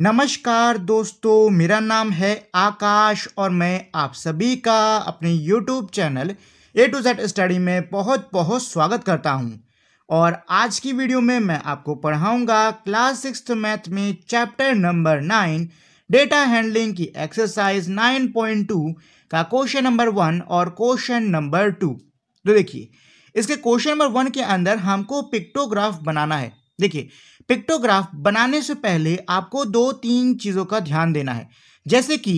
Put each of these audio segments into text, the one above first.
नमस्कार दोस्तों मेरा नाम है आकाश और मैं आप सभी का अपने YouTube channel A to Z study में बहुत बहुत स्वागत करता हूं और आज की वीडियो में मैं आपको पढ़ाऊंगा क्लास सिक्स मैथ में chapter number nine data handling की एक्सरसाइज नाइन पॉइंट टू का क्वेश्चन नंबर वन और क्वेश्चन नंबर टू तो देखिए इसके क्वेश्चन नंबर वन के अंदर हमको पिक्टोग्राफ बनाना है देखिए पिक्टोग्राफ बनाने से पहले आपको दो तीन चीज़ों का ध्यान देना है जैसे कि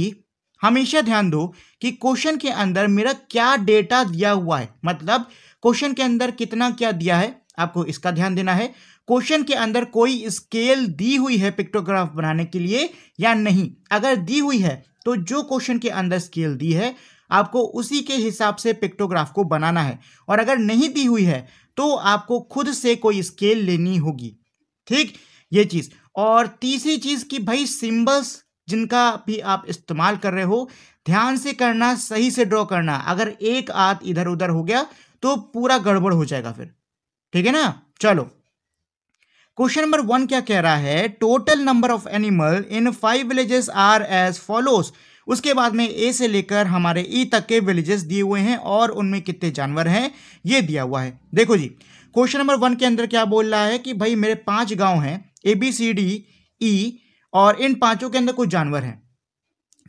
हमेशा ध्यान दो कि क्वेश्चन के अंदर मेरा क्या डेटा दिया हुआ है मतलब क्वेश्चन के अंदर कितना क्या दिया है आपको इसका ध्यान देना है क्वेश्चन के अंदर कोई स्केल दी हुई है पिक्टोग्राफ बनाने के लिए या नहीं अगर दी हुई है तो जो क्वेश्चन के अंदर स्केल दी है आपको उसी के हिसाब से पिक्टोग्राफ को बनाना है और अगर नहीं दी हुई है तो आपको खुद से कोई स्केल लेनी होगी ठीक ये चीज़ और तीसरी चीज़ कि भाई सिंबल्स जिनका भी आप इस्तेमाल कर रहे हो ध्यान से करना सही से ड्रॉ करना अगर एक आध इधर उधर हो गया तो पूरा गड़बड़ हो जाएगा फिर ठीक है ना चलो क्वेश्चन नंबर वन क्या कह रहा है total number of animal in five villages are as follows उसके बाद में ए से लेकर हमारे ई e तक के विलेजेस दिए हुए हैं और उनमें कितने जानवर हैं ये दिया हुआ है देखो जी क्वेश्चन नंबर वन के अंदर क्या बोल रहा है कि भाई मेरे पाँच गाँव हैं A B C D E और इन पाँचों के अंदर कुछ जानवर हैं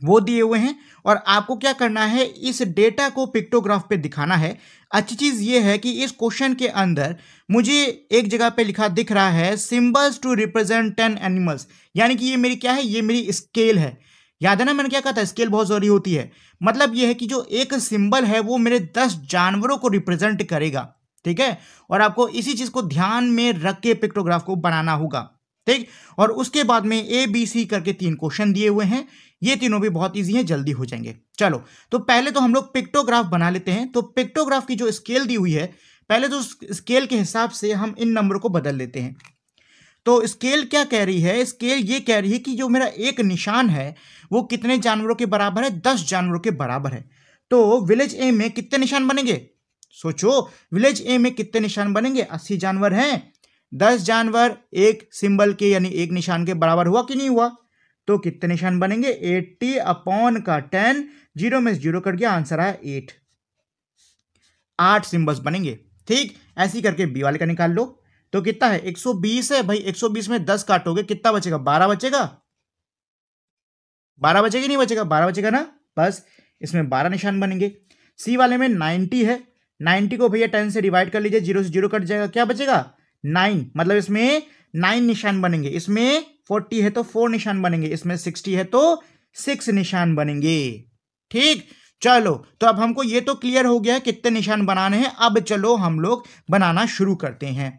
वो दिए हुए हैं और आपको क्या करना है इस डेटा को पिक्टोग्राफ पे दिखाना है अच्छी चीज़ ये है कि इस क्वेश्चन के अंदर मुझे एक जगह पे लिखा दिख रहा है symbols to represent ten animals यानी कि ये मेरी क्या है ये मेरी स्केल है याद है ना मैंने क्या कहा था स्केल बहुत ज़रूरी होती है मतलब यह है कि जो एक सिंबल है वो मेरे दस जानवरों को रिप्रेजेंट करेगा ठीक है और आपको इसी चीज़ को ध्यान में रख के पिक्टोग्राफ को बनाना होगा ठीक और उसके बाद में ए बी सी करके तीन क्वेश्चन दिए हुए हैं ये तीनों भी बहुत ईजी हैं जल्दी हो जाएंगे चलो तो पहले तो हम लोग पिक्टोग्राफ बना लेते हैं तो पिक्टोग्राफ की जो स्केल दी हुई है पहले तो स्केल के हिसाब से हम इन नंबरों को बदल लेते हैं तो स्केल क्या कह रही है स्केल ये कह रही है कि जो मेरा एक निशान है वो कितने जानवरों के बराबर है दस जानवरों के बराबर है तो विलेज ए में कितने निशान बनेंगे सोचो विलेज ए में कितने निशान बनेंगे अस्सी जानवर हैं दस जानवर एक सिंबल के यानी एक निशान के बराबर हुआ कि नहीं हुआ तो कितने निशान बनेंगे एट्टी अपॉन का टेन जीरो में जीरो कट गया आंसर आया एट आठ सिंबल्स बनेंगे ठीक ऐसी करके बी वाले का निकाल लो तो कितना है 120 है भाई 120 में 10 काटोगे कितना बचेगा 12 बचेगा 12 बचेगा नहीं बचेगा 12 बचेगा ना बस इसमें 12 निशान बनेंगे सी वाले में 90 है 90 को भैया 10 से डिवाइड कर लीजिए जीरो से जीरो कट जाएगा क्या बचेगा नाइन मतलब इसमें नाइन निशान बनेंगे इसमें फोर्टी है तो फोर निशान बनेंगे इसमें सिक्सटी है तो सिक्स निशान बनेंगे ठीक चलो तो अब हमको ये तो क्लियर हो गया है कितने निशान बनाने हैं अब चलो हम लोग बनाना शुरू करते हैं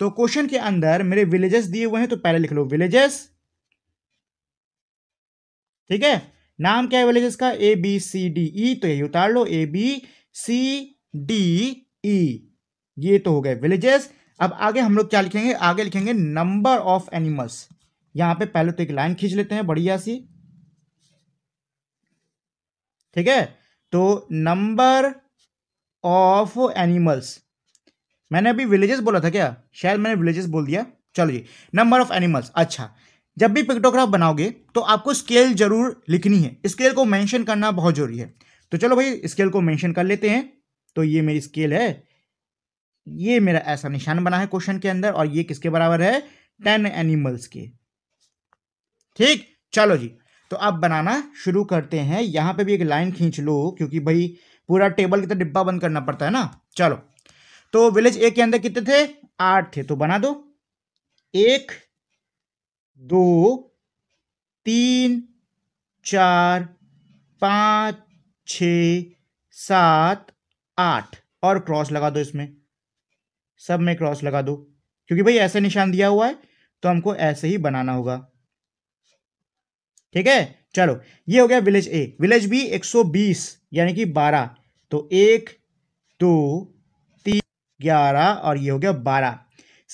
तो क्वेश्चन के अंदर मेरे विलेजेस दिए हुए हैं तो पहले लिख लो विलेजेस ठीक है नाम क्या है विलेजेस का A B C D E तो यही उतार लो A B C D E ये तो हो गए विलेजेस अब आगे हम लोग क्या लिखेंगे आगे लिखेंगे नंबर ऑफ एनिमल्स यहां पे पहले तो एक लाइन खींच लेते हैं बढ़िया सी ठीक है तो नंबर ऑफ एनिमल्स मैंने अभी विलेजेस बोला था क्या शायद मैंने विलेजेस बोल दिया चलो जी नंबर ऑफ एनिमल्स अच्छा जब भी पिक्टोग्राफ बनाओगे तो आपको स्केल जरूर लिखनी है स्केल को मेंशन करना बहुत जरूरी है तो चलो भाई स्केल को मेंशन कर लेते हैं तो ये मेरी स्केल है ये मेरा ऐसा निशान बना है क्वेश्चन के अंदर और ये किसके बराबर है टेन एनिमल्स के ठीक चलो जी तो आप बनाना शुरू करते हैं यहां पे भी एक लाइन खींच लो क्योंकि भाई पूरा टेबल की तो डिब्बा बंद करना पड़ता है ना चलो तो विलेज ए के अंदर कितने थे आठ थे तो बना दो एक दो तीन चार पांच छ सात आठ और क्रॉस लगा दो इसमें सब में क्रॉस लगा दो क्योंकि भाई ऐसे निशान दिया हुआ है तो हमको ऐसे ही बनाना होगा ठीक है चलो ये हो गया विलेज ए विलेज बी 120 यानी कि 12 तो एक दो ग्यारह और ये हो गया बारह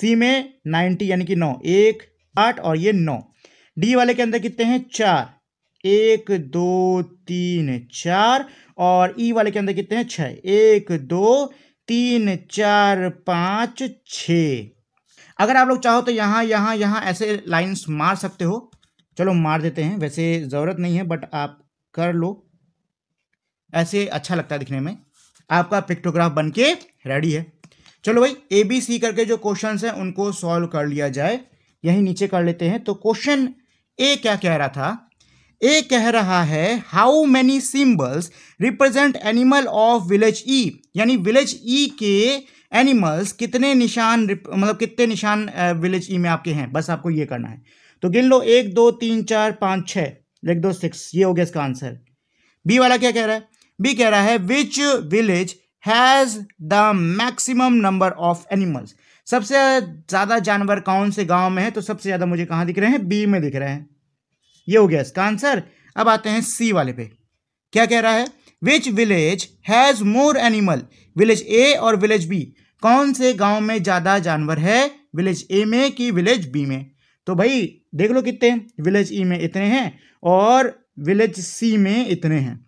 सी में नाइन्टी यानी कि नौ एक आठ और ये नौ डी वाले के अंदर कितने हैं चार एक दो तीन चार और ई e वाले के अंदर कितने हैं छः एक दो तीन चार पाँच छ अगर आप लोग चाहो तो यहाँ यहाँ यहाँ ऐसे लाइंस मार सकते हो चलो मार देते हैं वैसे ज़रूरत नहीं है बट आप कर लो ऐसे अच्छा लगता है दिखने में आपका पिक्टोग्राफ बन के रेडी है चलो भाई ए बी सी करके जो क्वेश्चन हैं उनको सॉल्व कर लिया जाए यहीं नीचे कर लेते हैं तो क्वेश्चन ए क्या कह रहा था ए कह रहा है how many symbols represent animal of village E यानी विलेज ई e के एनिमल्स कितने निशान मतलब कितने निशान विलेज ई e में आपके हैं बस आपको ये करना है तो गिन लो एक दो तीन चार पाँच छः एक दो सिक्स ये हो गया इसका आंसर बी वाला क्या कह रहा है बी कह रहा है which village has the maximum number of animals सबसे ज्यादा जानवर कौन से गांव में है तो सबसे ज्यादा मुझे कहां दिख रहे हैं बी में दिख रहे हैं ये हो गया इसका आंसर अब आते हैं सी वाले पे क्या कह रहा है which village has more animal village A और विलेज बी कौन से गांव में ज्यादा जानवर है विलेज ए में कि विलेज बी में तो भाई देख लो कितने विलेज ई e में इतने हैं और विलेज सी में इतने हैं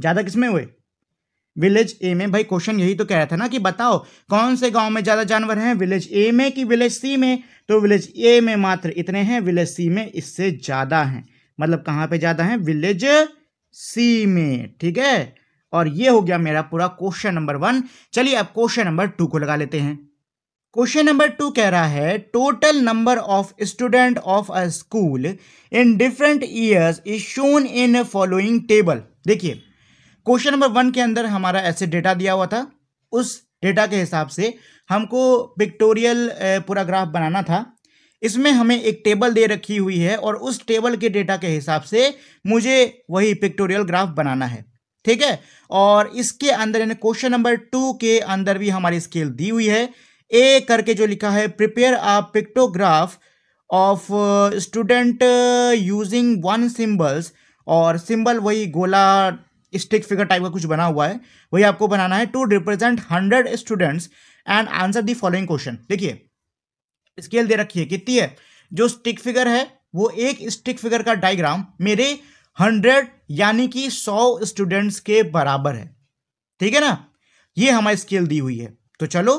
ज्यादा किसमें हुए विलेज ए में भाई क्वेश्चन यही तो कह रहा था ना कि बताओ कौन से गांव में ज़्यादा जानवर हैं विलेज ए में कि विलेज सी में तो विलेज ए में मात्र इतने हैं विलेज सी में इससे ज़्यादा हैं मतलब कहाँ पे ज़्यादा हैं विलेज सी में ठीक है और ये हो गया मेरा पूरा क्वेश्चन नंबर वन चलिए अब क्वेश्चन नंबर टू को लगा लेते हैं क्वेश्चन नंबर टू कह रहा है total number of student of a school in different years is shown in following table देखिए क्वेश्चन नंबर वन के अंदर हमारा ऐसे डेटा दिया हुआ था उस डेटा के हिसाब से हमको पिक्टोरियल पूरा ग्राफ बनाना था इसमें हमें एक टेबल दे रखी हुई है और उस टेबल के डेटा के हिसाब से मुझे वही पिक्टोरियल ग्राफ बनाना है ठीक है और इसके अंदर यानी क्वेश्चन नंबर टू के अंदर भी हमारी स्केल दी हुई है ए करके जो लिखा है prepare a pictograph of student using one symbols और सिंबल वही गोला स्टिक फिगर टाइप का कुछ बना हुआ है वही आपको बनाना है to represent hundred students and answer the following question देखिए स्केल दे रखी है कितनी है जो स्टिक फिगर है वो एक स्टिक फिगर का डायग्राम मेरे हंड्रेड यानी कि सौ स्टूडेंट्स के बराबर है ठीक है ना ये हमारी स्केल दी हुई है तो चलो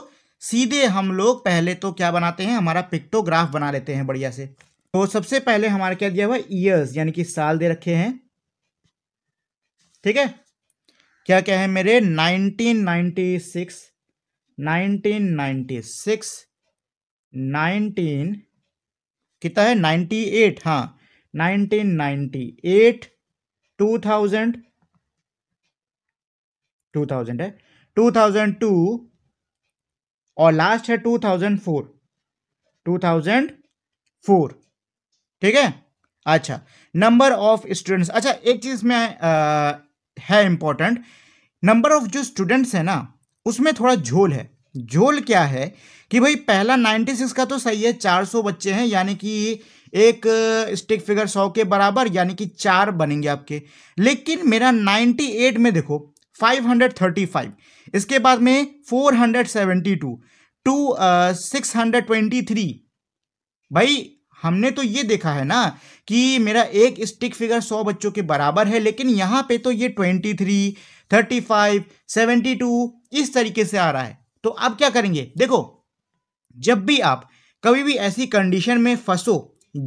सीधे हम लोग पहले तो क्या बनाते हैं हमारा पिक्टोग्राफ बना लेते हैं बढ़िया से तो सबसे पहले हमारे क्या दिया हुआ ईयर्स यानी कि साल दे रखे हैं ठीक है क्या क्या है मेरे 1996 1996 19 कितना है 98 हाँ 1998 2000 2000 है 2002 और लास्ट है 2004 2004 ठीक है अच्छा नंबर ऑफ स्टूडेंट्स अच्छा एक चीज में आ, है इम्पोर्टेंट नंबर ऑफ जो स्टूडेंट्स है ना उसमें थोड़ा झोल है झोल क्या है कि भाई पहला 96 का तो सही है 400 बच्चे हैं यानी कि एक स्टिक फिगर 100 के बराबर यानी कि चार बनेंगे आपके लेकिन मेरा 98 में देखो 535 इसके बाद में 472 टू uh, 623 भाई हमने तो ये देखा है ना कि मेरा एक स्टिक फिगर सौ बच्चों के बराबर है लेकिन यहाँ पे तो ये twenty three thirty five seventy two इस तरीके से आ रहा है तो अब क्या करेंगे देखो जब भी आप कभी भी ऐसी कंडीशन में फंसो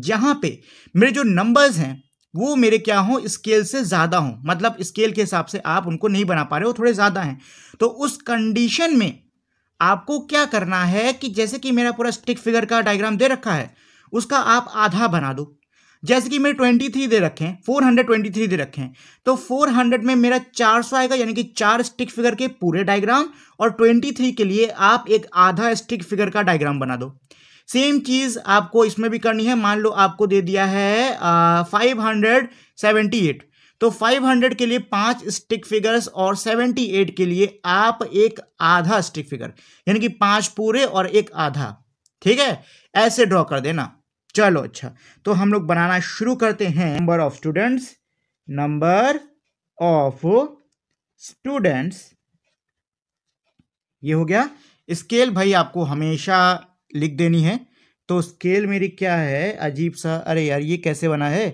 जहाँ पे मेरे जो नंबर्स हैं वो मेरे क्या हो स्केल से ज़्यादा हो मतलब स्केल के हिसाब से आप उनको नहीं बना पा रहे हो थोड़े ज़्यादा हैं तो उस कंडीशन में आपको क्या करना है कि जैसे कि मेरा पूरा स्टिक फिगर का डायग्राम दे रखा है उसका आप आधा बना दो जैसे कि मेरे ट्वेंटी थ्री दे रखे हैं फोर हंड्रेड ट्वेंटी थ्री दे रखे हैं तो फोर हंड्रेड में मेरा चार सौ आएगा यानी कि चार स्टिक फिगर के पूरे डायग्राम और ट्वेंटी थ्री के लिए आप एक आधा स्टिक फिगर का डायग्राम बना दो सेम चीज़ आपको इसमें भी करनी है मान लो आपको दे दिया है फाइव हंड्रेड सेवेंटी एट तो 500 के लिए पांच स्टिक फिगर्स और 78 के लिए आप एक आधा स्टिक फिगर यानी कि पांच पूरे और एक आधा ठीक है ऐसे ड्रॉ कर देना चलो अच्छा तो हम लोग बनाना शुरू करते हैं number of students number of students ये हो गया स्केल भाई आपको हमेशा लिख देनी है तो स्केल मेरी क्या है अजीब सा अरे यार ये कैसे बना है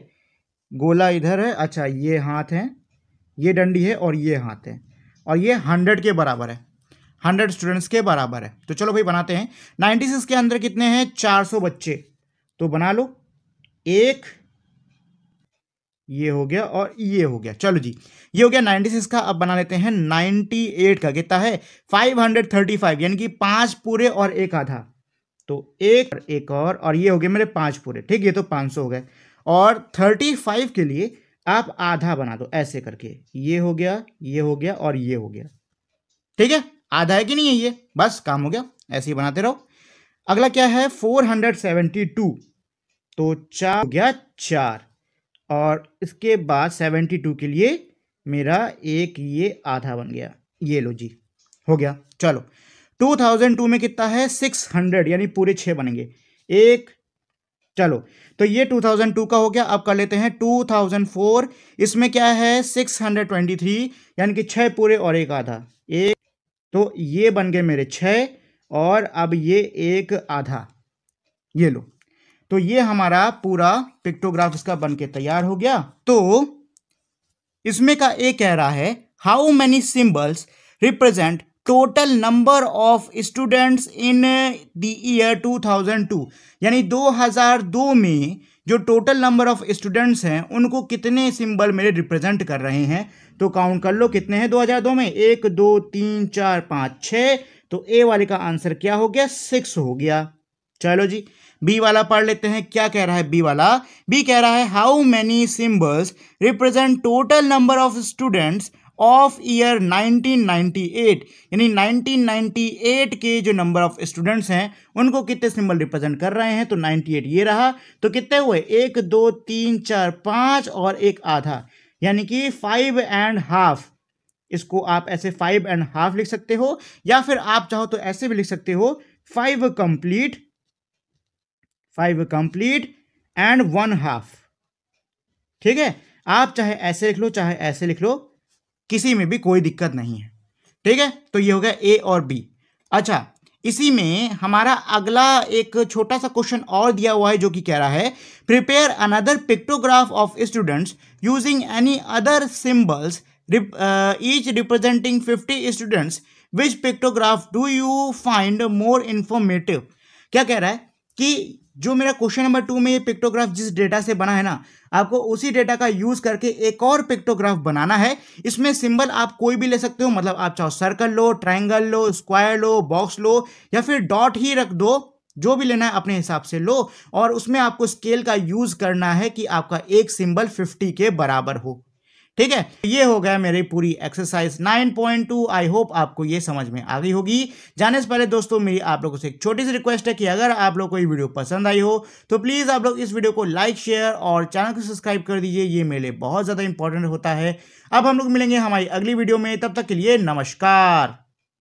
गोला इधर है अच्छा ये हाथ है ये डंडी है और ये हाथ है और ये हंड्रेड के बराबर है हंड्रेड स्टूडेंट्स के बराबर है तो चलो भाई बनाते हैं नाइन्टी सिक्स के अंदर कितने हैं चार सौ बच्चे तो बना लो एक ये हो गया और ये हो गया चलो जी ये हो गया 96 का अब बना लेते हैं 98 का कितना है 535 यानी कि पांच पूरे और एक आधा तो एक और एक और और ये हो गया मेरे पांच पूरे ठीक ये तो 500 हो गए और 35 के लिए आप आधा बना दो ऐसे करके ये हो गया ये हो गया और ये हो गया ठीक है आधा है कि नहीं है ये बस काम हो गया ऐसे ही बनाते रहो अगला क्या है टू तो चार हो गया चार और इसके बाद सेवेंटी टू के लिए मेरा एक ये आधा बन गया ये लो जी हो गया चलो टू थाउजेंड टू में कितना है सिक्स हंड्रेड यानी पूरे छः बनेंगे एक चलो तो ये टू थाउजेंड टू का हो गया अब कर लेते हैं टू थाउजेंड फोर इसमें क्या है सिक्स हंड्रेड ट्वेंटी थ्री यानी कि छः पूरे और एक आधा एक तो ये बन गए मेरे छः और अब ये एक आधा ये लो तो ये हमारा पूरा पिक्टोग्राफ इसका बन के तैयार हो गया तो इसमें का ए कह रहा है how many symbols represent total number of students in the year 2002 यानी 2002 में जो टोटल नंबर ऑफ स्टूडेंट्स हैं उनको कितने सिंबल मेरे रिप्रेजेंट कर रहे हैं तो काउंट कर लो कितने हैं 2002 में एक दो तीन चार पाँच छः तो ए वाले का आंसर क्या हो गया सिक्स हो गया चलो जी बी वाला पढ़ लेते हैं क्या कह रहा है बी वाला बी कह रहा है how many symbols represent total number of students of year 1998 यानी 1998 के जो नंबर ऑफ स्टूडेंट्स हैं उनको कितने सिंबल रिप्रेजेंट कर रहे हैं तो 98 ये रहा तो कितने हुए एक दो तीन चार पाँच और एक आधा यानी कि फाइव एंड हाफ इसको आप ऐसे फाइव एंड हाफ लिख सकते हो या फिर आप चाहो तो ऐसे भी लिख सकते हो five complete five complete and one half ठीक है आप चाहे ऐसे लिख लो चाहे ऐसे लिख लो किसी में भी कोई दिक्कत नहीं है ठीक है तो ये हो गया ए और बी अच्छा इसी में हमारा अगला एक छोटा सा क्वेश्चन और दिया हुआ है जो कि कह रहा है prepare another pictograph of students using any other symbols each representing fifty students which pictograph do you find more informative क्या कह रहा है कि जो मेरा क्वेश्चन नंबर टू में ये पिक्टोग्राफ जिस डेटा से बना है ना आपको उसी डेटा का यूज़ करके एक और पिक्टोग्राफ बनाना है इसमें सिंबल आप कोई भी ले सकते हो मतलब आप चाहो सर्कल लो ट्राइंगल लो स्क्वायर लो बॉक्स लो या फिर डॉट ही रख दो जो भी लेना है अपने हिसाब से लो और उसमें आपको स्केल का यूज़ करना है कि आपका एक सिंबल 50 के बराबर हो ठीक है ये हो गया मेरी पूरी एक्सरसाइज 9.2 आई होप आपको ये समझ में आ गई होगी जाने से पहले दोस्तों मेरी आप लोगों से एक छोटी सी रिक्वेस्ट है कि अगर आप लोग को ये वीडियो पसंद आई हो तो प्लीज़ आप लोग इस वीडियो को लाइक शेयर और चैनल को सब्सक्राइब कर दीजिए ये मेरे लिए बहुत ज़्यादा इंपॉर्टेंट होता है अब हम लोग मिलेंगे हमारी अगली वीडियो में तब तक के लिए नमस्कार